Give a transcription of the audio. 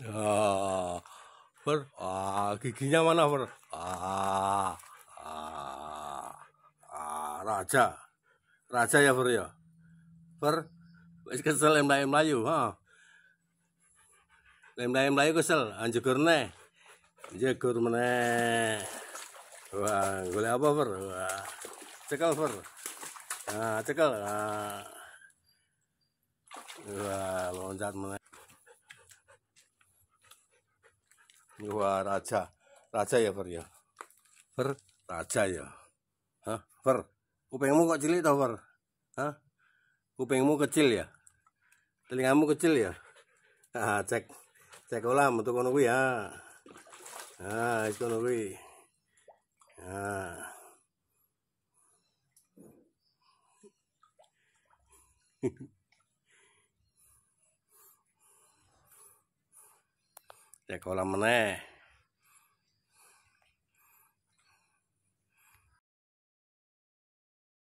Ah, per, ah, giginya mana per? Ah, ah, ah, raja, raja ya per ya. Per, wis kesel emlay melayu, ha. Emlay melayu kesel, anjukur ne, anjukur meneh. Wah, boleh apa per? Wah, cekal per. ah cekal. ah Wah, loncat meneh. Wah, raja. Raja ya, Fer ya. Fer, raja ya. Hah, Fer. Kupingmu kok cilik toh, Fer? Hah? Kupingmu kecil ya? Telingamu kecil ya? Ah, cek cek kolam untuk kono ya. Ah, itu kono kuwi. Ah. Hehehe ya kolam meneh